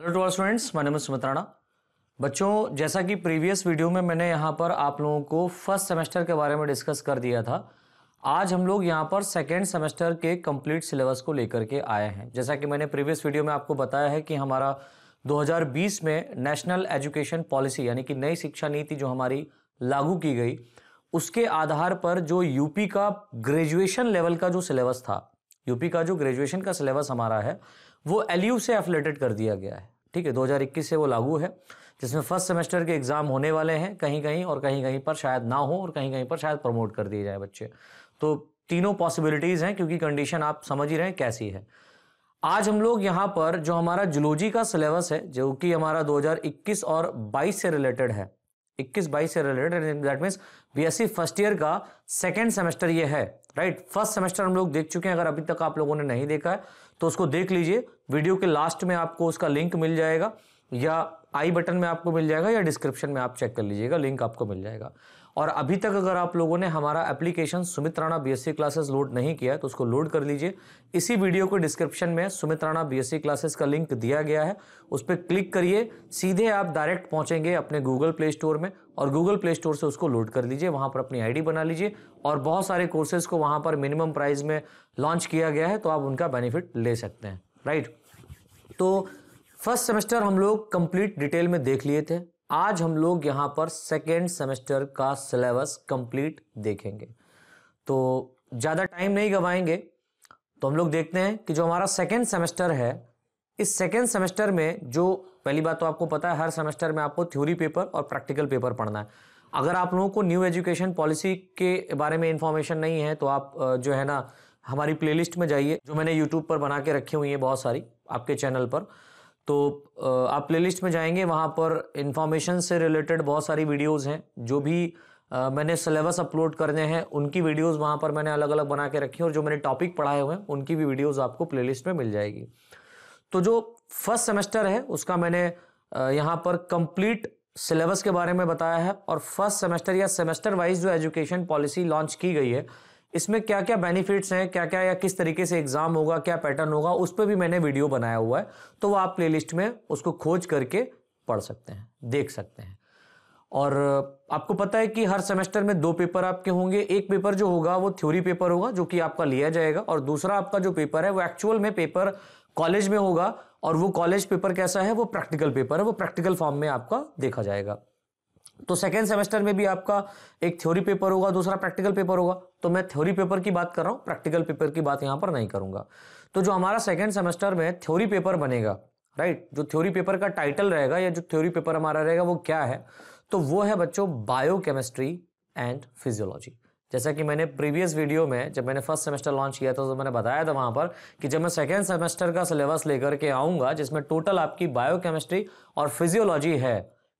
Hello to students my name is Sumit Rana बच्चों जैसा कि प्रीवियस वीडियो में मैंने यहाँ पर आप लोगों को फर्स्ट सेमेस्टर के बारे में डिस्कस कर दिया था आज हम लोग यहाँ पर सेकेंड सेमेस्टर के कंप्लीट सिलेबस को लेकर के आए हैं जैसा कि मैंने प्रीवियस वीडियो में आपको बताया है कि हमारा 2020 में नेशनल एजुकेशन पॉलिसी यानी कि नई शिक्षा नीति जो हमारी लागू की गई उसके आधार पर जो यूपी का ग्रेजुएशन लेवल का जो सिलेबस था यूपी का जो ग्रेजुएशन का सिलेबस हमारा है वो एलयू से एफिलेटेड कर दिया गया है ठीक है 2021 से वो लागू है जिसमें फर्स्ट सेमेस्टर के एग्ज़ाम होने वाले हैं कहीं कहीं और कहीं कहीं पर शायद ना हो और कहीं कहीं पर शायद प्रमोट कर दिए जाए बच्चे तो तीनों पॉसिबिलिटीज़ हैं क्योंकि कंडीशन आप समझ ही रहे हैं कैसी है आज हम लोग यहाँ पर जो हमारा जुलोजी का सिलेबस है जो कि हमारा 2021 और 22 से रिलेटेड है इक्कीस बाईस से related that means see first year का सेकेंड सेमेस्टर ये है राइट फर्स्ट सेमेस्टर हम लोग देख चुके हैं अगर अभी तक आप लोगों ने नहीं देखा है तो उसको देख लीजिए वीडियो के लास्ट में आपको उसका लिंक मिल जाएगा या आई बटन में आपको मिल जाएगा या डिस्क्रिप्शन में आप चेक कर लीजिएगा लिंक आपको मिल जाएगा और अभी तक अगर आप लोगों ने हमारा application Sumit Rana B classes load नहीं किया है तो उसको लोड कर लीजिए इसी वीडियो को डिस्क्रिप्शन में सुमित राणा बी क्लासेस का लिंक दिया गया है उस पर क्लिक करिए सीधे आप डायरेक्ट पहुंचेंगे अपने गूगल प्ले स्टोर में और गूगल प्ले स्टोर से उसको लोड कर लीजिए वहाँ पर अपनी आई बना लीजिए और बहुत सारे कोर्सेज को वहाँ पर मिनिमम प्राइस में लॉन्च किया गया है तो आप उनका बेनिफिट ले सकते हैं राइट तो फर्स्ट सेमेस्टर हम लोग कंप्लीट डिटेल में देख लिए थे आज हम लोग यहाँ पर सेकेंड सेमेस्टर का सिलेबस कंप्लीट देखेंगे तो ज़्यादा टाइम नहीं गवाएंगे तो हम लोग देखते हैं कि जो हमारा सेकेंड सेमेस्टर है इस सेकेंड सेमेस्टर में जो पहली बात तो आपको पता है हर सेमेस्टर में आपको थ्योरी पेपर और प्रैक्टिकल पेपर पढ़ना है अगर आप लोगों को न्यू एजुकेशन पॉलिसी के बारे में इन्फॉर्मेशन नहीं है तो आप जो है ना हमारी प्लेलिस्ट में जाइए जो मैंने यूट्यूब पर बना के रखी हुई है बहुत सारी आपके चैनल पर तो आप प्लेलिस्ट में जाएंगे वहाँ पर इंफॉर्मेशन से रिलेटेड बहुत सारी वीडियोस हैं जो भी Uh, मैंने सिलेबस अपलोड करने हैं उनकी वीडियोस वहाँ पर मैंने अलग अलग बना के रखी और जो मैंने टॉपिक पढ़ाए हुए हैं उनकी भी वीडियोस आपको प्लेलिस्ट में मिल जाएगी तो जो फर्स्ट सेमेस्टर है उसका मैंने यहाँ पर कंप्लीट सिलेबस के बारे में बताया है और फर्स्ट सेमेस्टर या सेमेस्टर वाइज जो एजुकेशन पॉलिसी लॉन्च की गई है इसमें क्या क्या बेनिफिट्स हैं क्या क्या या किस तरीके से एग्ज़ाम होगा क्या पैटर्न होगा उस पर भी मैंने वीडियो बनाया हुआ है तो वो आप प्लेलिस्ट में उसको खोज करके पढ़ सकते हैं देख सकते हैं और आपको पता है कि हर सेमेस्टर में दो पेपर आपके होंगे एक पेपर जो होगा वो थ्योरी पेपर होगा जो कि आपका लिया जाएगा और दूसरा आपका जो पेपर है वो एक्चुअल में पेपर कॉलेज में होगा और वो कॉलेज पेपर कैसा है वो प्रैक्टिकल पेपर है वो प्रैक्टिकल फॉर्म में आपका देखा जाएगा तो सेकेंड सेमेस्टर में भी आपका एक थ्योरी पेपर होगा दूसरा प्रैक्टिकल पेपर होगा तो मैं थ्योरी पेपर की बात कर रहा हूँ प्रैक्टिकल पेपर की बात यहाँ पर नहीं करूँगा तो जो हमारा सेकेंड सेमेस्टर में थ्योरी पेपर बनेगा राइट जो थ्योरी पेपर का टाइटल रहेगा या जो थ्योरी पेपर हमारा रहेगा वो क्या है तो वो है बच्चों बायोकेमिस्ट्री एंड फिजियोलॉजी जैसा कि मैंने प्रीवियस वीडियो में जब मैंने फर्स्ट सेमेस्टर लॉन्च किया था तो मैंने बताया था वहाँ पर कि जब मैं सेकेंड सेमेस्टर का सिलेबस लेकर के आऊँगा जिसमें टोटल आपकी बायोकेमिस्ट्री और फिजियोलॉजी है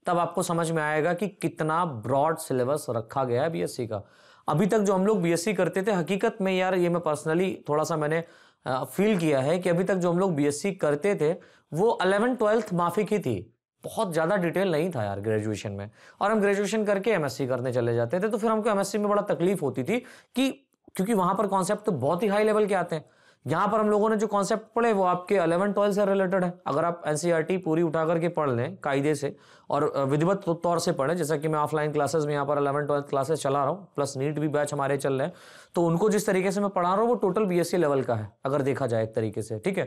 तब आपको समझ में आएगा कि कितना ब्रॉड सिलेबस रखा गया है बीएससी का अभी तक जो हम लोग बीएससी करते थे हकीकत में यार ये मैं पर्सनली थोड़ा सा मैंने फील किया है कि अभी तक जो हम लोग बीएससी करते थे वो अलेवन ट्वेल्थ माफिक ही थी बहुत ज़्यादा डिटेल नहीं था यार ग्रेजुएशन में और हम ग्रेजुएशन करके एमएससी करने चले जाते थे तो फिर हमको एमएससी में बड़ा तकलीफ होती थी कि क्योंकि वहां पर कॉन्सेप्ट तो बहुत ही हाई लेवल के आते हैं यहाँ पर हम लोगों ने जो कॉन्सेप्ट पढ़े वो आपके अलेवन ट्वेल्व से रिलेटेड है अगर आप एन e पूरी उठा करके पढ़ लें कायदे से और विधिवत तौर से पढ़ें जैसा कि मैं ऑफलाइन क्लासेस में यहाँ पर अलेवन ट्वेल्थ क्लासेस चला रहा हूँ प्लस नीट भी बैच हमारे चल रहे हैं तो उनको जिस तरीके से मैं पढ़ा रहा हूँ वो टोटल बीएससी लेवल का है अगर देखा जाए एक तरीके से ठीक है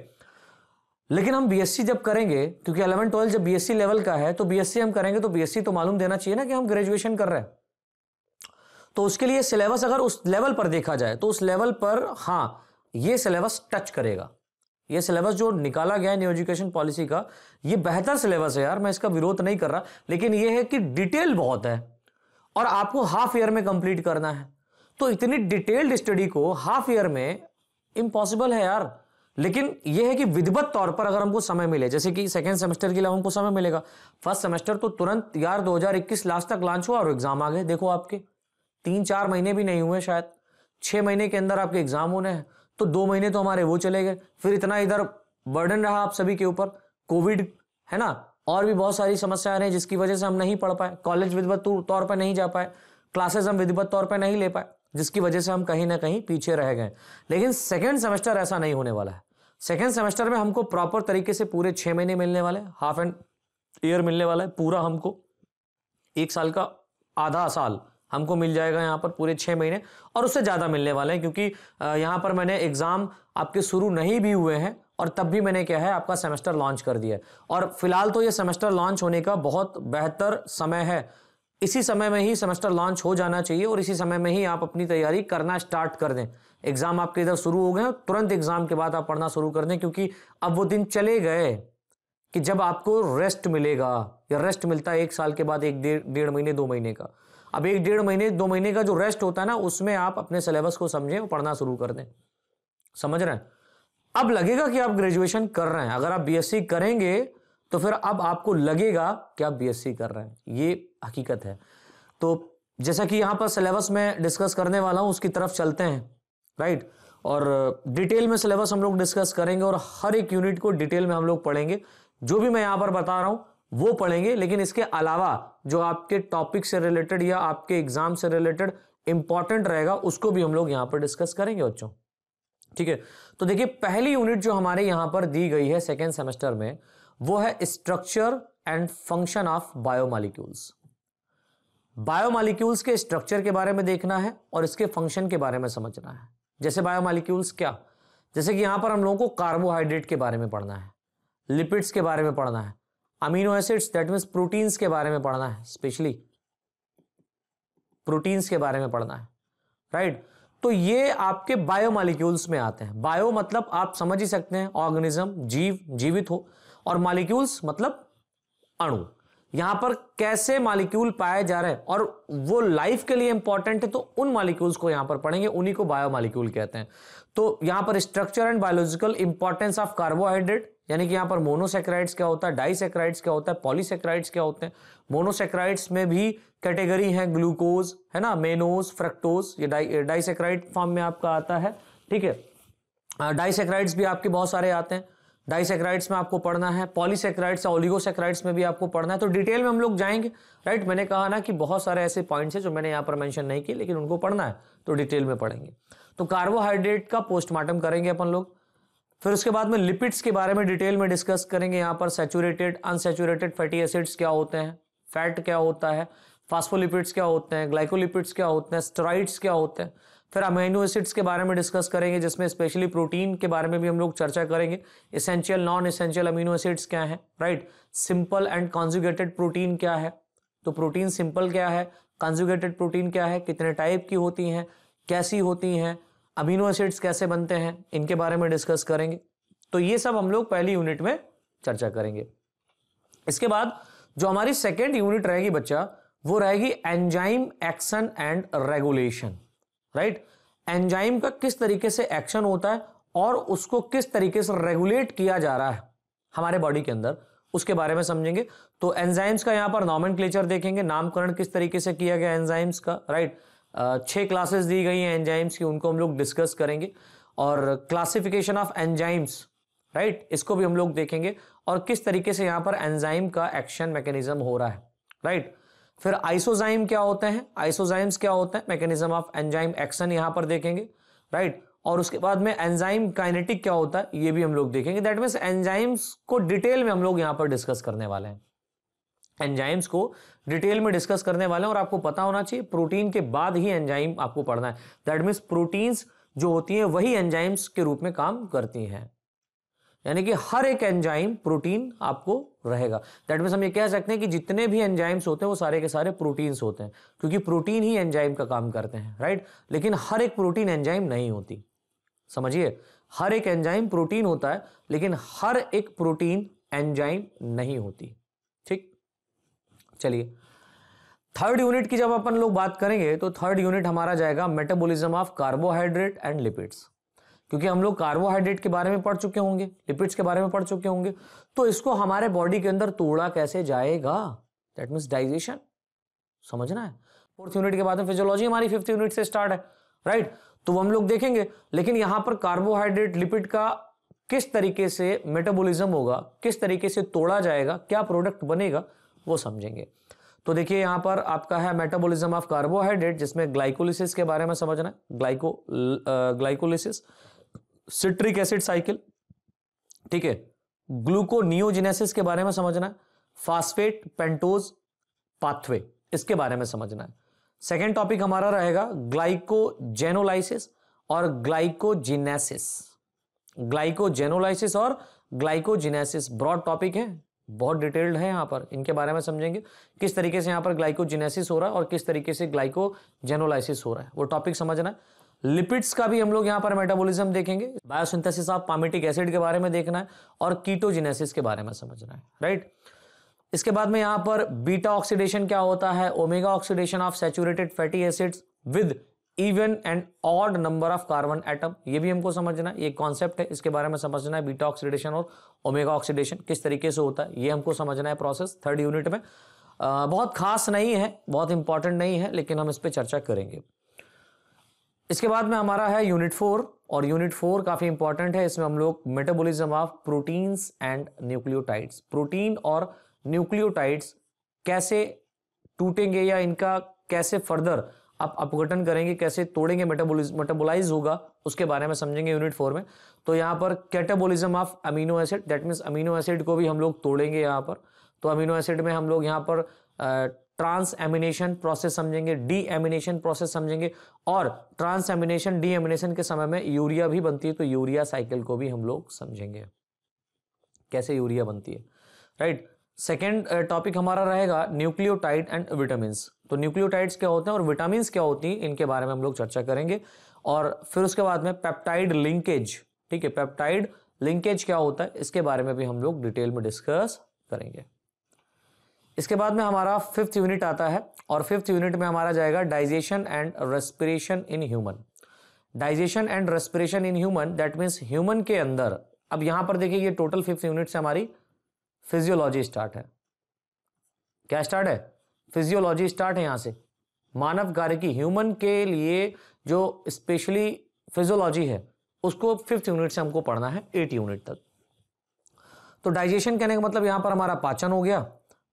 लेकिन हम बीएससी जब करेंगे क्योंकि अलेवन ट्वेल्थ जब बीएससी लेवल का है तो बीएससी हम करेंगे तो बीएससी तो मालूम देना चाहिए ना कि हम ग्रेजुएशन कर रहे हैं तो उसके लिए सिलेबस अगर उस लेवल पर देखा जाए तो उस लेवल पर हाँ ये सिलेबस टच करेगा ये सिलेबस जो निकाला गया है न्यू एजुकेशन पॉलिसी का ये बेहतर सिलेबस है यार मैं इसका विरोध नहीं कर रहा लेकिन ये है कि डिटेल बहुत है और आपको हाफ ईयर में कंप्लीट करना है तो इतनी डिटेल्ड स्टडी को हाफ ईयर में इम्पॉसिबल है यार लेकिन यह है कि विधिवत तौर पर अगर हमको समय मिले जैसे कि सेकेंड सेमेस्टर के लिए हमको समय मिलेगा फर्स्ट सेमेस्टर तो तुरंत यार 2021 लास्ट तक लॉन्च हुआ और एग्जाम आ गए देखो आपके तीन चार महीने भी नहीं हुए शायद छह महीने के अंदर आपके एग्जाम होने हैं तो दो महीने तो हमारे वो चले गए फिर इतना इधर बर्डन रहा आप सभी के ऊपर कोविड है ना और भी बहुत सारी समस्याएं रही जिसकी वजह से हम नहीं पढ़ पाए कॉलेज विधिवत तौर पर नहीं जा पाए क्लासेस हम विधिवत तौर पर नहीं ले पाए जिसकी वजह से हम कहीं ना कहीं पीछे रह गए लेकिन सेकेंड सेमेस्टर ऐसा नहीं होने वाला है सेकेंड सेमेस्टर में हमको प्रॉपर तरीके से पूरे छः महीने मिलने वाले हाफ एंड ईयर मिलने वाला है पूरा हमको एक साल का आधा साल हमको मिल जाएगा यहाँ पर पूरे छः महीने और उससे ज़्यादा मिलने वाले हैं क्योंकि यहाँ पर मैंने एग्ज़ाम आपके शुरू नहीं भी हुए हैं और तब भी मैंने क्या है आपका सेमेस्टर लॉन्च कर दिया है और फिलहाल तो ये सेमेस्टर लॉन्च होने का बहुत बेहतर समय है इसी समय में ही सेमेस्टर लॉन्च हो जाना चाहिए और इसी समय में ही आप अपनी तैयारी करना स्टार्ट कर दें एग्ज़ाम आपके इधर शुरू हो गए तुरंत एग्ज़ाम के बाद आप पढ़ना शुरू कर दें क्योंकि अब वो दिन चले गए कि जब आपको रेस्ट मिलेगा या रेस्ट मिलता है एक साल के बाद एक डेढ़ डेढ़ महीने दो महीने का अब एक डेढ़ महीने दो महीने का जो रेस्ट होता है ना उसमें आप अपने सिलेबस को समझें और पढ़ना शुरू कर दें समझ रहे हैं अब लगेगा कि आप ग्रेजुएशन कर रहे हैं अगर आप बीएससी करेंगे तो फिर अब आपको लगेगा कि आप बीएससी कर रहे हैं ये हकीकत है तो जैसा कि यहाँ पर सिलेबस में डिस्कस करने वाला हूँ उसकी तरफ चलते हैं राइट और डिटेल में सिलेबस हम लोग डिस्कस करेंगे और हर एक यूनिट को डिटेल में हम लोग पढ़ेंगे जो भी मैं यहां पर बता रहा हूं वो पढ़ेंगे लेकिन इसके अलावा जो आपके टॉपिक से रिलेटेड या आपके एग्जाम से रिलेटेड इंपॉर्टेंट रहेगा उसको भी हम लोग यहां पर डिस्कस करेंगे बच्चों ठीक है तो देखिए पहली यूनिट जो हमारे यहां पर दी गई है सेकेंड सेमेस्टर में वो है structure and function of biomolecules biomolecules के स्ट्रक्चर के बारे में देखना है और इसके फंक्शन के बारे में समझना है जैसे बायोमालिक्यूल्स क्या जैसे कि यहां पर हम लोगों को कार्बोहाइड्रेट के बारे में पढ़ना है लिपिड्स के बारे में पढ़ना है amino acids that means proteins के बारे में पढ़ना है स्पेशली प्रोटीन्स के बारे में पढ़ना है राइट right? तो ये आपके बायो मालिक्यूल्स में आते हैं बायो मतलब आप समझ ही सकते हैं ऑर्गेनिज्म जीव जीवित हो और मालिक्यूल्स मतलब अणु यहां पर कैसे मालिक्यूल पाए जा रहे हैं और वो लाइफ के लिए इंपॉर्टेंट है तो उन मालिक्यूल्स को यहां पर पढ़ेंगे उन्हीं को बायो मालिक्यूल कहते हैं तो यहां पर structure and biological importance of carbohydrate यानी कि यहाँ पर मोनोसेक्राइड्स क्या होता है डाइसेक्राइड्स क्या होता है पॉलीसेक्राइड्स क्या होते हैं मोनोसेक्राइड्स में भी कैटेगरी है ग्लूकोज है ना मेनोज फ्रक्टोज ये डाइसेक्राइड फॉर्म में आपका आता है ठीक है डाइसेक्राइड्स भी आपके बहुत सारे आते हैं डाइसेक्राइड्स में आपको पढ़ना है पॉलीसेक्राइड्स या ओलिगोसेक्राइड्स में भी आपको पढ़ना है तो डिटेल में हम लोग जाएंगे राइट मैंने कहा ना कि बहुत सारे ऐसे पॉइंट्स हैं जो मैंने यहाँ पर मेंशन नहीं किए लेकिन उनको पढ़ना है तो डिटेल में पढ़ेंगे तो कार्बोहाइड्रेट का पोस्टमार्टम करेंगे अपन लोग फिर उसके बाद में लिपिड्स के बारे में डिटेल में डिस्कस करेंगे यहाँ पर सेचुरेटेड अनसेचूरेटेड फैटी एसिड्स क्या होते हैं फैट क्या होता है फास्फोलिपिड्स क्या होते हैं ग्लाइकोलिपिड्स क्या होते हैं स्टेरॉइड्स क्या होते हैं फिर अमेनो एसिड्स के बारे में डिस्कस करेंगे जिसमें स्पेशली प्रोटीन के बारे में भी हम लोग चर्चा करेंगे essential non essential amino acids क्या है right simple and conjugated protein क्या है तो प्रोटीन सिंपल क्या है कॉन्जुगेटेड प्रोटीन क्या है कितने टाइप की होती हैं कैसी होती हैं अमीनो एसिड्स कैसे बनते हैं इनके बारे में डिस्कस करेंगे तो ये सब हम लोग पहली यूनिट में चर्चा करेंगे इसके बाद जो हमारी सेकेंड यूनिट रहेगी बच्चा वो रहेगी enzyme action and regulation right enzyme का किस तरीके से एक्शन होता है और उसको किस तरीके से रेगुलेट किया जा रहा है हमारे बॉडी के अंदर उसके बारे में समझेंगे तो एंजाइम्स का यहाँ पर नॉमन देखेंगे नामकरण किस तरीके से किया गया एंजाइम्स का राइट right? छः क्लासेस दी गई हैं एंजाइम्स की उनको हम लोग डिस्कस करेंगे और क्लासिफिकेशन ऑफ एंजाइम्स राइट इसको भी हम लोग देखेंगे और किस तरीके से यहाँ पर एंजाइम का एक्शन मैकेनिज्म हो रहा है राइट फिर आइसोजाइम क्या होते हैं आइसोजाइम्स क्या होते हैं मैकेनिज्म ऑफ एंजाइम एक्शन यहाँ पर देखेंगे राइट और उसके बाद में एंजाइम काइनेटिक क्या होता है ये भी हम लोग देखेंगे दैट मीन्स एंजाइम्स को डिटेल में हम लोग यहाँ पर डिस्कस करने वाले हैं एंजाइम्स को डिटेल में डिस्कस करने वाले हैं और आपको पता होना चाहिए प्रोटीन के बाद ही एंजाइम आपको पढ़ना है दैट मीन्स प्रोटीन्स जो होती हैं वही एंजाइम्स के रूप में काम करती हैं यानी कि हर एक एंजाइम प्रोटीन आपको रहेगा दैट मीन्स हम ये कह सकते हैं कि जितने भी एंजाइम्स होते हैं वो सारे के सारे प्रोटीन्स होते हैं क्योंकि प्रोटीन ही एंजाइम का काम करते हैं राइट लेकिन हर एक प्रोटीन एंजाइम नहीं होती समझिए हर एक एंजाइम प्रोटीन होता है लेकिन हर एक प्रोटीन एंजाइम नहीं होती चलिए थर्ड यूनिट की जब अपन लोग बात करेंगे तो थर्ड यूनिट हमारा जाएगा metabolism of carbohydrate and lipids क्योंकि हम लोग कार्बोहाइड्रेट के बारे में पढ़ चुके होंगे लिपिड्स के बारे में पढ़ चुके होंगे तो इसको हमारे बॉडी के अंदर तोड़ा कैसे जाएगा दैट मीन्स डाइजेशन समझना है फोर्थ यूनिट के बाद में फिजियोलॉजी हमारी फिफ्थ यूनिट से स्टार्ट है राइट right? तो हम लोग देखेंगे लेकिन यहां पर कार्बोहाइड्रेट लिपिड का किस तरीके से मेटाबॉलिज्म होगा किस तरीके से तोड़ा जाएगा क्या प्रोडक्ट बनेगा वो समझेंगे तो देखिए यहाँ पर आपका है मेटाबॉलिज्म ऑफ कार्बोहाइड्रेट जिसमें ग्लाइकोलिसिस के बारे में समझना है glyco glycolysis citric acid cycle ठीक है ग्लूकोनियोजेनेसिस के बारे में समझना है फास्फेट पेंटोज पाथवे इसके बारे में समझना है सेकेंड टॉपिक हमारा रहेगा ग्लाइकोजेनोलाइसिस और ग्लाइकोजिनेसिस ग्लाइकोजेनोलाइसिस और ग्लाइकोजिनेसिस ब्रॉड टॉपिक है बहुत डिटेल्ड है यहाँ पर इनके बारे में समझेंगे किस तरीके से यहाँ पर ग्लाइकोजेनेसिस हो रहा है और किस तरीके से ग्लाइकोजेनोलाइसिस हो रहा है वो टॉपिक समझना लिपिड्स का भी हम लोग यहाँ पर मेटाबॉलिज्म देखेंगे बायोसिंथेसिस ऑफ पामेटिक एसिड के बारे में देखना है और कीटोजेनेसिस के बारे में समझना है राइट इसके बाद में यहाँ पर बीटा ऑक्सीडेशन क्या होता है omega oxidation of saturated fatty acids with even and odd number of carbon atom ये भी हमको समझना है ये कॉन्सेप्ट है इसके बारे में समझना है बीटा ऑक्सीडेशन और ओमेगा ऑक्सीडेशन किस तरीके से होता है ये हमको समझना है प्रोसेस थर्ड यूनिट में आ, बहुत खास नहीं है बहुत इंपॉर्टेंट नहीं है लेकिन हम इस पर चर्चा करेंगे इसके बाद में हमारा है यूनिट फोर और यूनिट फोर काफी इंपॉर्टेंट है इसमें हम लोग metabolism of proteins and nucleotides protein और न्यूक्लियोटाइड्स कैसे टूटेंगे या इनका कैसे फर्दर आप अपघटन करेंगे कैसे तोड़ेंगे मेटाबोलाइज होगा उसके बारे में समझेंगे यूनिट फोर में तो यहाँ पर catabolism of amino acid that means amino acid को भी हम लोग तोड़ेंगे यहाँ पर तो अमीनो एसिड में हम लोग यहाँ पर ट्रांस एमिनेशन प्रोसेस समझेंगे डी एमिनेशन प्रोसेस समझेंगे और ट्रांस एमिनेशन डी एमिनेशन के समय में यूरिया भी बनती है तो यूरिया साइकिल को भी हम लोग समझेंगे कैसे यूरिया बनती है राइट सेकेंड टॉपिक हमारा रहेगा न्यूक्लियोटाइड एंड विटामिन तो न्यूक्लियोटाइड्स क्या होते हैं और विटामिन क्या होती हैं इनके बारे में हम लोग चर्चा करेंगे और फिर उसके बाद में पेप्टाइड लिंकेज ठीक है पेप्टाइड लिंकेज क्या होता है इसके बारे में भी हम लोग डिटेल में डिस्कस करेंगे इसके बाद में हमारा फिफ्थ यूनिट आता है और फिफ्थ यूनिट में हमारा जाएगा digestion and respiration in human digestion and respiration in human that means human के अंदर अब यहां पर देखिए ये टोटल फिफ्थ यूनिट से हमारी फिजियोलॉजी स्टार्ट है क्या स्टार्ट है फिजियोलॉजी स्टार्ट है यहाँ से मानव कार्य की ह्यूमन के लिए जो स्पेशली फिजियोलॉजी है उसको फिफ्थ यूनिट से हमको पढ़ना है एट यूनिट तक तो डाइजेशन कहने का मतलब यहाँ पर हमारा पाचन हो गया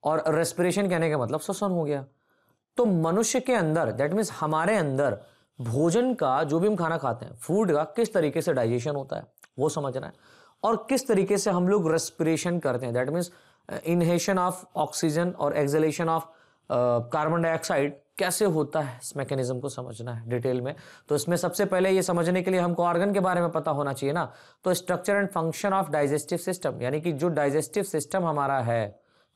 और रेस्पिरेशन कहने का मतलब श्वसन हो गया तो मनुष्य के अंदर दैट मीन्स हमारे अंदर भोजन का जो भी हम खाना खाते हैं फूड का किस तरीके से डाइजेशन होता है वो समझना है और किस तरीके से हम लोग रेस्पिरेशन करते हैं that means inhalation of oxygen और एक्जलेशन ऑफ कार्बन डाइऑक्साइड कैसे होता है इस मैकेनिज्म को समझना है डिटेल में तो इसमें सबसे पहले ये समझने के लिए हमको ऑर्गन के बारे में पता होना चाहिए ना तो structure and function of digestive system यानी कि जो डाइजेस्टिव सिस्टम हमारा है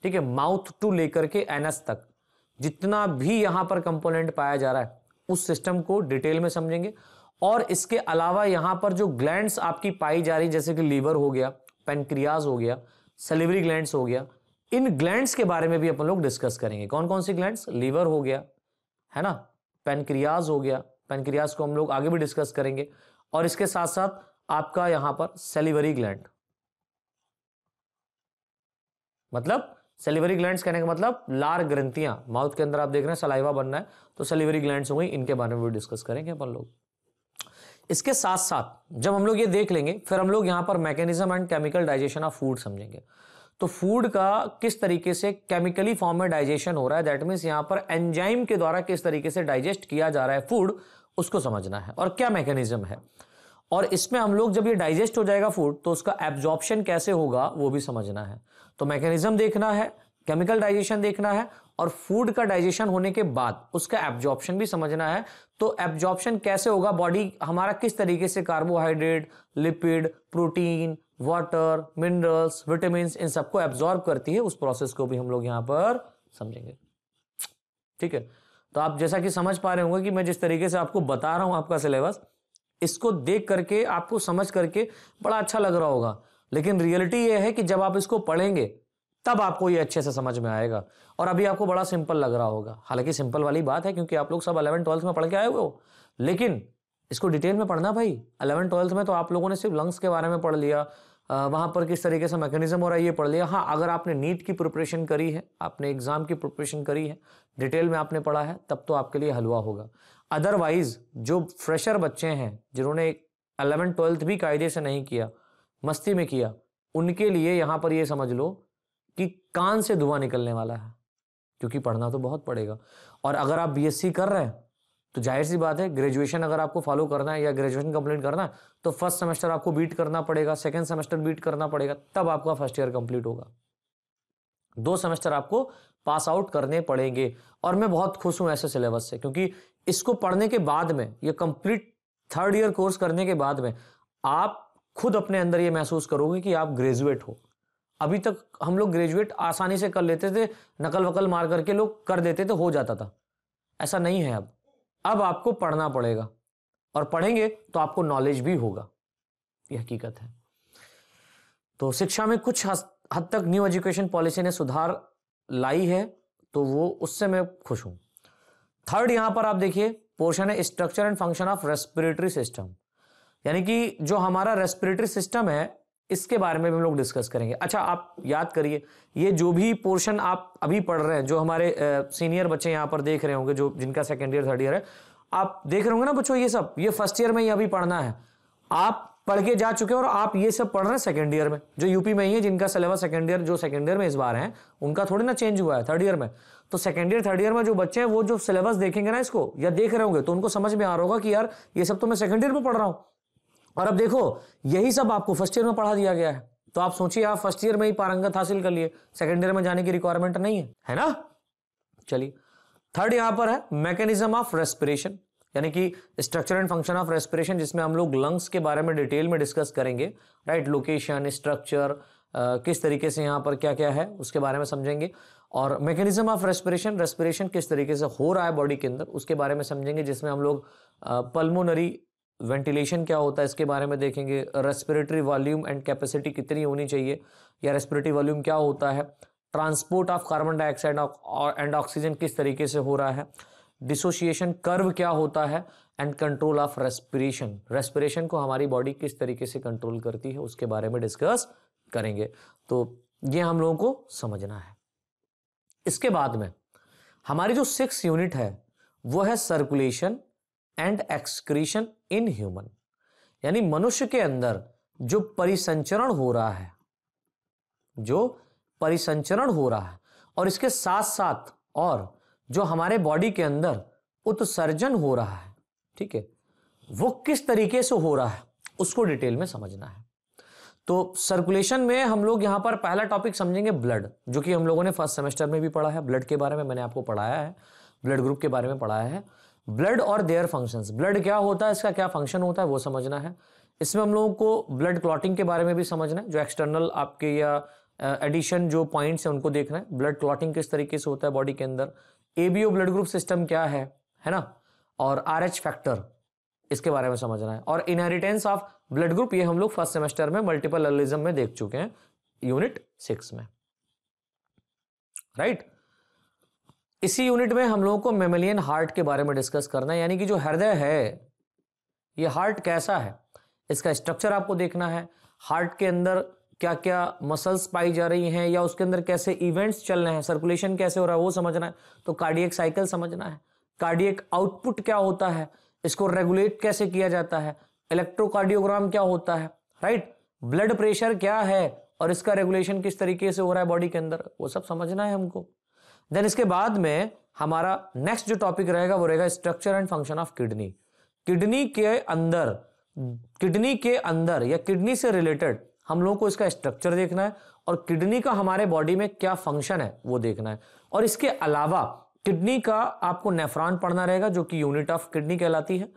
ठीक है माउथ टू लेकर के एनस तक जितना भी यहाँ पर कंपोनेंट पाया जा रहा है उस सिस्टम को डिटेल में समझेंगे और इसके अलावा यहाँ पर जो ग्लैंड्स आपकी पाई जा रही जैसे कि लीवर हो गया पेनक्रियाज हो गया सलिवरी ग्लैंड्स हो गया इन ग्लैंड्स के बारे में भी अपन लोग डिस्कस करेंगे कौन कौन सी ग्लैंड्स लीवर हो गया है ना पेनक्रियाज हो गया पेनक्रियाज को हम लोग आगे भी डिस्कस करेंगे और इसके साथ साथ आपका यहां पर सेलिवरी ग्लैंड मतलब सेलिवरी ग्लैंड्स कहने का मतलब लार ग्रंथियां माउथ के अंदर आप देख रहे हैं सलाइवा बनना है तो सेलिवरी ग्लैंड्स हो गई इनके बारे में भी डिस्कस करेंगे अपन लोग इसके साथ साथ जब हम लोग ये देख लेंगे फिर हम लोग यहां पर mechanism and chemical digestion of food समझेंगे तो फूड का किस तरीके से केमिकली फॉर्म में डाइजेशन हो रहा है दैट मीन्स यहाँ पर एंजाइम के द्वारा किस तरीके से डाइजेस्ट किया जा रहा है फूड उसको समझना है और क्या मैकेनिज्म है और इसमें हम लोग जब ये डाइजेस्ट हो जाएगा फूड तो उसका एब्जॉर्प्शन कैसे होगा वो भी समझना है तो मैकेनिज्म देखना है केमिकल डाइजेशन देखना है और फूड का डाइजेशन होने के बाद उसका एब्जॉर्प्शन भी समझना है तो एब्जॉर्प्शन कैसे होगा बॉडी हमारा किस तरीके से carbohydrate lipid protein water minerals vitamin इन सबको एब्जॉर्ब करती है उस प्रोसेस को भी हम लोग यहाँ पर समझेंगे ठीक है तो आप जैसा कि समझ पा रहे होंगे कि मैं जिस तरीके से आपको बता रहा हूं आपका सिलेबस इसको देख करके आपको समझ करके बड़ा अच्छा लग रहा होगा लेकिन रियलिटी ये है कि जब आप इसको पढ़ेंगे तब आपको ये अच्छे से समझ में आएगा और अभी आपको बड़ा सिंपल लग रहा होगा हालांकि सिंपल वाली बात है क्योंकि आप लोग सब अलेवन ट्वेल्थ में पढ़ के आए हुए हो लेकिन इसको डिटेल में पढ़ना भाई अलेवन ट्वेल्थ में तो आप लोगों ने सिर्फ लंग्स के बारे में पढ़ लिया वहाँ पर किस तरीके से मैकेनिज्म हो रहा है ये पढ़ लिया हाँ अगर आपने नीट की प्रिपरेशन करी है आपने एग्ज़ाम की प्रिपरेशन करी है डिटेल में आपने पढ़ा है तब तो आपके लिए हलवा होगा अदरवाइज़ जो फ्रेशर बच्चे हैं जिन्होंने अलेवन ट्वेल्थ भी कायदे से नहीं किया मस्ती में किया उनके लिए यहाँ पर ये समझ लो कि कान से धुआं निकलने वाला है क्योंकि पढ़ना तो बहुत पड़ेगा और अगर आप बीएससी कर रहे हैं तो जाहिर सी बात है ग्रेजुएशन अगर आपको फॉलो करना है या ग्रेजुएशन कंप्लीट करना है तो फर्स्ट सेमेस्टर आपको बीट करना पड़ेगा सेकेंड सेमेस्टर बीट करना पड़ेगा तब आपका फर्स्ट ईयर कंप्लीट होगा दो सेमेस्टर आपको पास आउट करने पड़ेंगे और मैं बहुत खुश हूं ऐसे सिलेबस से क्योंकि इसको पढ़ने के बाद में ये कंप्लीट थर्ड ईयर कोर्स करने के बाद में आप खुद अपने अंदर ये महसूस करोगे कि आप ग्रेजुएट हो अभी तक हम लोग ग्रेजुएट आसानी से कर लेते थे नकल वकल मार करके लोग कर देते थे हो जाता था ऐसा नहीं है अब अब आपको पढ़ना पड़ेगा और पढ़ेंगे तो आपको नॉलेज भी होगा यह हकीकत है तो शिक्षा में कुछ हद तक न्यू एजुकेशन पॉलिसी ने सुधार लाई है तो वो उससे मैं खुश हूं थर्ड यहां पर आप देखिए पोर्शन है structure and function of respiratory system यानी कि जो हमारा रेस्पिरेटरी सिस्टम है इसके बारे में भी हम लोग डिस्कस करेंगे अच्छा आप याद करिए ये जो भी पोर्शन आप अभी पढ़ रहे हैं जो हमारे सीनियर बच्चे यहाँ पर देख रहे होंगे जो जिनका सेकेंड ईयर थर्ड ईयर है आप देख रहे होंगे ना बच्चों ये सब ये फर्स्ट ईयर में ही अभी पढ़ना है आप पढ़ के जा चुके हैं और आप ये सब पढ़ रहे हैं सेकेंड ईयर में जो यूपी में ही है जिनका सिलेबस सेकेंड ईयर जो सेकेंड ईयर में इस बार है उनका थोड़ी ना चेंज हुआ है थर्ड ईयर में तो सेकेंड ईयर थर्ड ईयर में जो बच्चे हैं वो जो सिलेबस देखेंगे ना इसको या देख रहे होंगे तो उनको समझ में आ रहा होगा कि यार ये सब तो मैं सेकेंड ईयर में पढ़ रहा हूँ और अब देखो यही सब आपको फर्स्ट ईयर में पढ़ा दिया गया है तो आप सोचिए आप फर्स्ट ईयर में ही पारंगत हासिल कर लिए सेकेंड ईयर में जाने की रिक्वायरमेंट नहीं है है ना चलिए थर्ड यहां पर है मैकेनिज्म ऑफ रेस्पिरेशन यानी कि structure and function of respiration जिसमें हम लोग लंग्स के बारे में डिटेल में डिस्कस करेंगे राइट लोकेशन स्ट्रक्चर किस तरीके से यहाँ पर क्या क्या है उसके बारे में समझेंगे और मैकेनिज्म ऑफ रेस्पिरेशन रेस्पिरेशन किस तरीके से हो रहा है बॉडी के अंदर उसके बारे में समझेंगे जिसमें हम लोग पल्मोनरी वेंटिलेशन क्या होता है इसके बारे में देखेंगे रेस्पिरेटरी वॉल्यूम एंड कैपेसिटी कितनी होनी चाहिए या रेस्पिरेटरी वॉल्यूम क्या होता है transport of carbon dioxide and oxygen किस तरीके से हो रहा है डिसोशिएशन कर्व क्या होता है and control of respiration respiration को हमारी बॉडी किस तरीके से कंट्रोल करती है उसके बारे में डिस्कस करेंगे तो ये हम लोगों को समझना है इसके बाद में हमारी जो सिक्स यूनिट है वो है circulation and excretion in human यानी मनुष्य के अंदर जो परिसंचरण हो रहा है जो परिसंचरण हो रहा है और इसके साथ साथ और जो हमारे बॉडी के अंदर उत्सर्जन हो रहा है ठीक है वो किस तरीके से हो रहा है उसको डिटेल में समझना है तो सर्कुलेशन में हम लोग यहाँ पर पहला टॉपिक समझेंगे ब्लड जो कि हम लोगों ने फर्स्ट सेमेस्टर में भी पढ़ा है ब्लड के बारे में मैंने आपको पढ़ाया है ब्लड ग्रुप के बारे में पढ़ाया है ब्लड और देयर फंक्शंस ब्लड क्या होता है इसका क्या फंक्शन होता है वो समझना है इसमें हम लोगों को ब्लड क्लॉटिंग के बारे में भी समझना है जो एक्सटर्नल आपके या एडिशन जो पॉइंट्स हैं उनको देखना है ब्लड क्लॉटिंग किस तरीके से होता है बॉडी के अंदर एबीओ ब्लड ग्रुप सिस्टम क्या है है ना और आर एच फैक्टर इसके बारे में समझना है और इनहेरिटेंस ऑफ ब्लड ग्रुप ये हम लोग फर्स्ट सेमेस्टर में मल्टीपल एलिज्म में देख चुके हैं यूनिट सिक्स में राइट right? इसी यूनिट में हम लोगों को मेमिलियन हार्ट के बारे में डिस्कस करना है यानी कि जो हृदय है ये हार्ट कैसा है इसका स्ट्रक्चर आपको देखना है हार्ट के अंदर क्या क्या मसल्स पाई जा रही हैं या उसके अंदर कैसे इवेंट्स चल रहे हैं सर्कुलेशन कैसे हो रहा है वो समझना है तो कार्डियक साइकिल समझना है कार्डियक आउटपुट क्या होता है इसको रेगुलेट कैसे किया जाता है इलेक्ट्रोकार्डियोग्राम क्या होता है राइट ब्लड प्रेशर क्या है और इसका रेगुलेशन किस तरीके से हो रहा है बॉडी के अंदर वो सब समझना है हमको देन इसके बाद में हमारा नेक्स्ट जो टॉपिक रहेगा वो रहेगा structure and function of kidney kidney के अंदर किडनी के अंदर या किडनी से रिलेटेड हम लोगों को इसका स्ट्रक्चर देखना है और किडनी का हमारे बॉडी में क्या फंक्शन है वो देखना है और इसके अलावा किडनी का आपको नेफ्रॉन पढ़ना रहेगा जो कि यूनिट ऑफ किडनी कहलाती है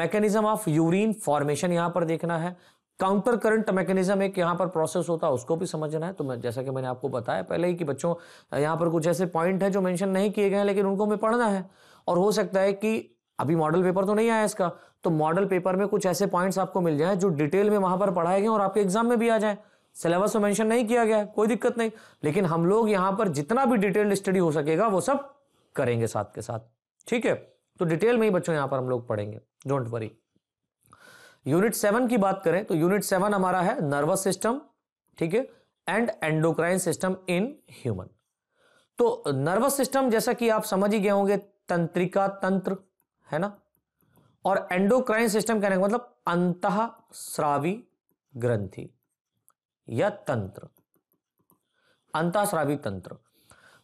मैकेनिज्म ऑफ यूरिन फॉर्मेशन यहां पर देखना है काउंटर करंट मैकेनिज्म एक यहाँ पर प्रोसेस होता है उसको भी समझना है तो मैं जैसा कि मैंने आपको बताया पहले ही कि बच्चों यहाँ पर कुछ ऐसे पॉइंट हैं जो मेंशन नहीं किए गए हैं लेकिन उनको हमें पढ़ना है और हो सकता है कि अभी मॉडल पेपर तो नहीं आया इसका तो मॉडल पेपर में कुछ ऐसे पॉइंट्स आपको मिल जाए जो डिटेल में वहां पर पढ़ाए गए और आपके एग्जाम में भी आ जाए सिलेबस में मैंशन नहीं किया गया कोई दिक्कत नहीं लेकिन हम लोग यहाँ पर जितना भी डिटेल्ड स्टडी हो सकेगा वो सब करेंगे साथ के साथ ठीक है तो डिटेल में ही बच्चों यहाँ पर हम लोग पढ़ेंगे डोंट वरी यूनिट सेवन की बात करें तो यूनिट सेवन हमारा है नर्वस सिस्टम ठीक है and endocrine system in human तो नर्वस सिस्टम जैसा कि आप समझ ही गए होंगे तंत्रिका तंत्र है ना और एंडोक्राइन सिस्टम कहने का मतलब अंत श्रावी ग्रंथि या तंत्र अंतःश्रावी तंत्र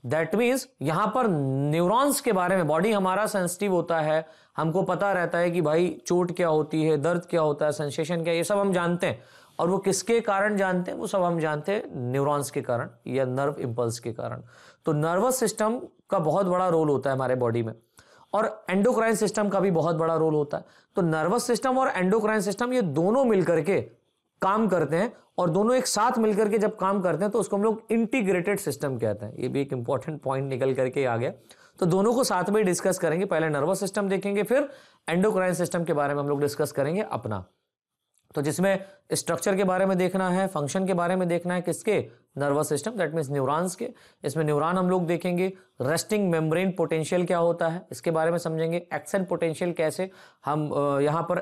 दैट मीन्स यहाँ पर न्यूरॉन्स के बारे में बॉडी हमारा सेंसिटिव होता है हमको पता रहता है कि भाई चोट क्या होती है दर्द क्या होता है सेंसेशन क्या ये सब हम जानते हैं और वो किसके कारण जानते हैं वो सब हम जानते हैं न्यूरॉन्स के कारण या नर्व इम्पल्स के कारण तो नर्वस सिस्टम का बहुत बड़ा रोल होता है हमारे बॉडी में और एंडोक्राइन सिस्टम का भी बहुत बड़ा रोल होता है तो नर्वस सिस्टम और एंडोक्राइन सिस्टम ये दोनों मिलकर के काम करते हैं और दोनों एक साथ मिलकर के जब काम करते हैं तो उसको हम लोग इंटीग्रेटेड सिस्टम कहते हैं ये भी एक इंपॉर्टेंट पॉइंट निकल करके आ गया तो दोनों को साथ में डिस्कस करेंगे पहले नर्वस सिस्टम देखेंगे फिर एंडोक्राइन सिस्टम के बारे में हम लोग डिस्कस करेंगे अपना तो जिसमें स्ट्रक्चर के बारे में देखना है फंक्शन के बारे में देखना है किसके nervous system that means neurons के इसमें न्यूरॉन हम लोग देखेंगे रेस्टिंग मेम्ब्रेन पोटेंशियल क्या होता है इसके बारे में समझेंगे एक्शन पोटेंशियल कैसे हम यहाँ पर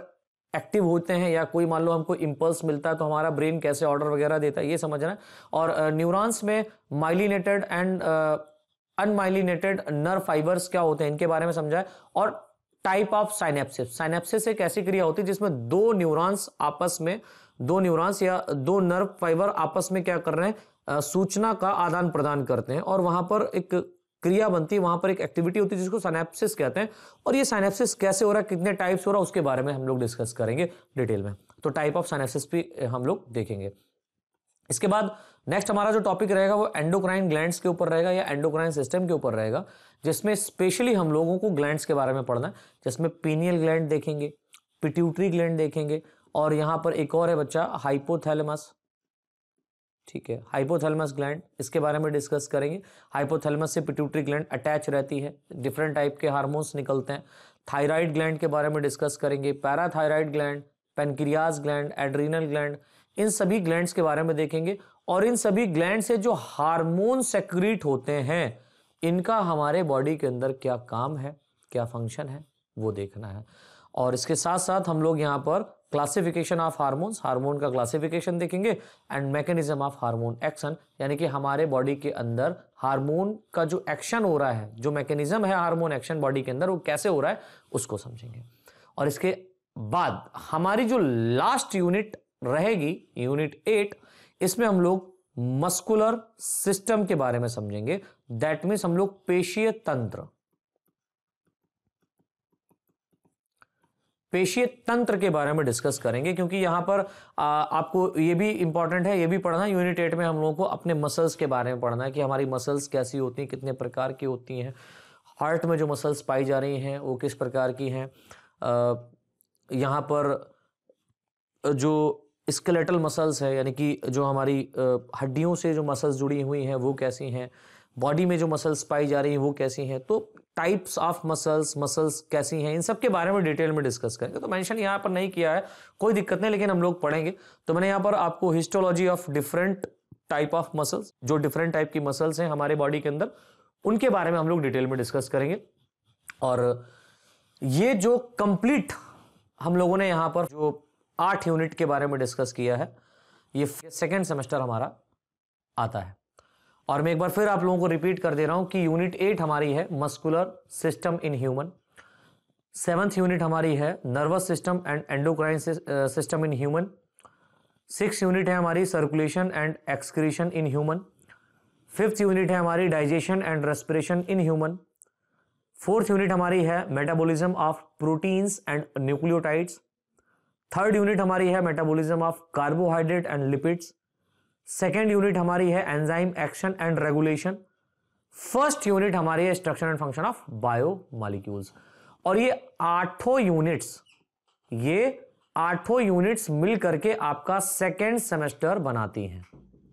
एक्टिव होते हैं या कोई मान लो हमको इम्पल्स मिलता है तो हमारा ब्रेन कैसे ऑर्डर वगैरह देता है ये समझना और न्यूरॉन्स में myelinated and unmyelinated nerve fibres क्या होते हैं इनके बारे में समझाए और टाइप ऑफ साइनेप्सिस साइनेप्सिस एक ऐसी क्रिया होती है जिसमें दो न्यूरॉन्स आपस में दो न्यूरॉन्स या दो नर्व फाइबर आपस में क्या कर रहे हैं सूचना का आदान प्रदान करते हैं और वहां पर एक क्रिया बनती है वहां पर एक एक्टिविटी होती है जिसको सैनेप्सिस कहते हैं और ये सैनेप्सिस कैसे हो रहा है कितने टाइप्स हो रहा है उसके बारे में हम लोग डिस्कस करेंगे डिटेल में तो टाइप ऑफ सैनेप्सिस भी हम लोग देखेंगे इसके बाद नेक्स्ट हमारा जो टॉपिक रहेगा वो एंडोक्राइन ग्लैंड्स के ऊपर रहेगा या एंडोक्राइन सिस्टम के ऊपर रहेगा जिसमें स्पेशली हम लोगों को ग्लैंड्स के बारे में पढ़ना है जिसमें पीनियल ग्लैंड देखेंगे पिट्यूटरी ग्लैंड देखेंगे और यहाँ पर एक और है बच्चा हाइपोथैलेमस ठीक है हाइपोथैलेमस ग्लैंड इसके बारे में डिस्कस करेंगे हाइपोथैलेमस से पिट्यूटरी ग्लैंड अटैच रहती है डिफरेंट टाइप के हार्मोन्स निकलते हैं थायराइड ग्लैंड के बारे में डिस्कस करेंगे parathyroid gland pancreas gland adrenal gland इन सभी ग्लैंड्स के बारे में देखेंगे और इन सभी ग्लैंड से जो हार्मोन सेक्रीट होते हैं इनका हमारे बॉडी के अंदर क्या काम है क्या फंक्शन है वो देखना है और इसके साथ साथ हम लोग यहाँ पर क्लासिफिकेशन ऑफ हार्मोन्स हार्मोन का क्लासिफिकेशन देखेंगे and mechanism of hormone action यानी कि हमारे बॉडी के अंदर हार्मोन का जो एक्शन हो रहा है जो मैकेनिज्म है हार्मोन एक्शन बॉडी के अंदर वो कैसे हो रहा है उसको समझेंगे और इसके बाद हमारी जो लास्ट यूनिट रहेगी यूनिट एट इसमें हम लोग मस्कुलर सिस्टम के बारे में समझेंगे दैट मीन्स हम लोग पेशीय तंत्र पेशीय तंत्र के बारे में डिस्कस करेंगे क्योंकि यहाँ पर आ, आपको ये भी इंपॉर्टेंट है ये भी पढ़ना यूनिट एट में हम लोगों को अपने मसल्स के बारे में पढ़ना है कि हमारी मसल्स कैसी होती हैं कितने प्रकार की होती हैं हार्ट में जो मसल्स पाई जा रही हैं वो किस प्रकार की हैं यहाँ पर जो स्केलेटल मसल्स है यानी कि जो हमारी हड्डियों से जो मसल्स जुड़ी हुई हैं वो कैसी हैं बॉडी में जो मसल्स पाई जा रही हैं वो कैसी हैं तो टाइप्स ऑफ मसल्स मसल्स कैसी हैं इन सब के बारे में डिटेल में डिस्कस करेंगे तो मेंशन यहाँ पर नहीं किया है कोई दिक्कत नहीं लेकिन हम लोग पढ़ेंगे तो मैंने यहाँ पर आपको histology of different type of muscles जो डिफरेंट टाइप की मसल्स हैं हमारे बॉडी के अंदर उनके बारे में हम लोग डिटेल में डिस्कस करेंगे और ये जो कंप्लीट हम लोगों ने यहाँ पर जो आठ यूनिट के बारे में डिस्कस किया है ये सेकेंड सेमेस्टर हमारा आता है और मैं एक बार फिर आप लोगों को रिपीट कर दे रहा हूँ कि यूनिट एट हमारी है muscular system in human seventh unit हमारी है nervous system and endocrine system in human six unit है हमारी circulation and excretion in human fifth unit है हमारी digestion and respiration in human fourth unit हमारी है metabolism of proteins and nucleotides third unit हमारी है metabolism of carbohydrate and lipids second unit हमारी है enzyme action and regulation first unit हमारी है structure and function of biomolecules और ये आठों यूनिट्स ये आठों यूनिट्स मिल करके आपका सेकेंड सेमेस्टर बनाती हैं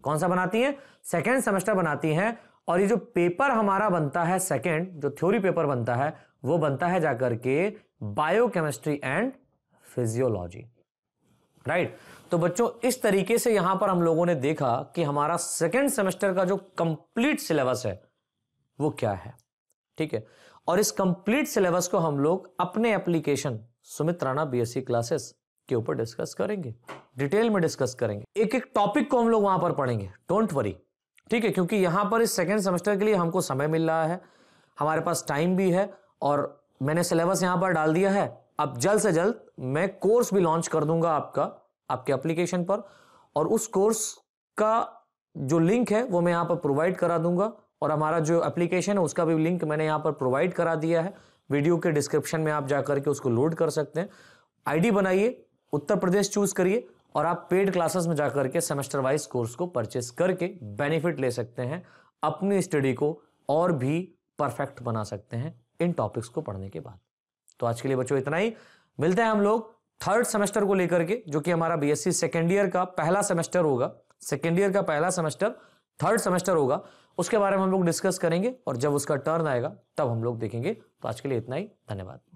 कौन सा बनाती हैं सेकेंड सेमेस्टर बनाती हैं और ये जो पेपर हमारा बनता है सेकेंड जो थ्योरी पेपर बनता है वो बनता है जाकर के बायोकेमिस्ट्री एंड फिजियोलॉजी राइट तो बच्चों इस तरीके से यहां पर हम लोगों ने देखा कि हमारा सेकेंड सेमेस्टर का जो कंप्लीट सिलेबस है वो क्या है ठीक है और इस कंप्लीट सिलेबस को हम लोग अपने application Sumit Rana BSc classes e के ऊपर डिस्कस करेंगे डिटेल में डिस्कस करेंगे एक एक टॉपिक को हम लोग वहां पर पढ़ेंगे डोंट वरी ठीक है क्योंकि यहां पर इस सेकेंड सेमेस्टर के लिए हमको समय मिल रहा है हमारे पास टाइम भी है और मैंने सिलेबस यहां पर डाल दिया है अब जल्द से जल्द मैं कोर्स भी लॉन्च कर दूंगा आपका आपके एप्लीकेशन पर और उस कोर्स का जो लिंक है वो मैं यहाँ पर प्रोवाइड करा दूंगा और हमारा जो एप्लीकेशन है उसका भी लिंक मैंने यहाँ पर प्रोवाइड करा दिया है वीडियो के डिस्क्रिप्शन में आप जाकर के उसको लोड कर सकते हैं आईडी बनाइए उत्तर प्रदेश चूज करिए और आप पेड क्लासेस में जाकर के सेमेस्टर वाइज कोर्स को परचेस करके बेनिफिट ले सकते हैं अपनी स्टडी को और भी परफेक्ट बना सकते हैं इन टॉपिक्स को पढ़ने के बाद तो आज के लिए बच्चों इतना ही मिलते हैं हम लोग थर्ड सेमेस्टर को लेकर के जो कि हमारा बीएससी सेकेंड ईयर का पहला सेमेस्टर होगा सेकेंड ईयर का पहला सेमेस्टर थर्ड सेमेस्टर होगा उसके बारे में हम लोग डिस्कस करेंगे और जब उसका टर्न आएगा तब हम लोग देखेंगे तो आज के लिए इतना ही धन्यवाद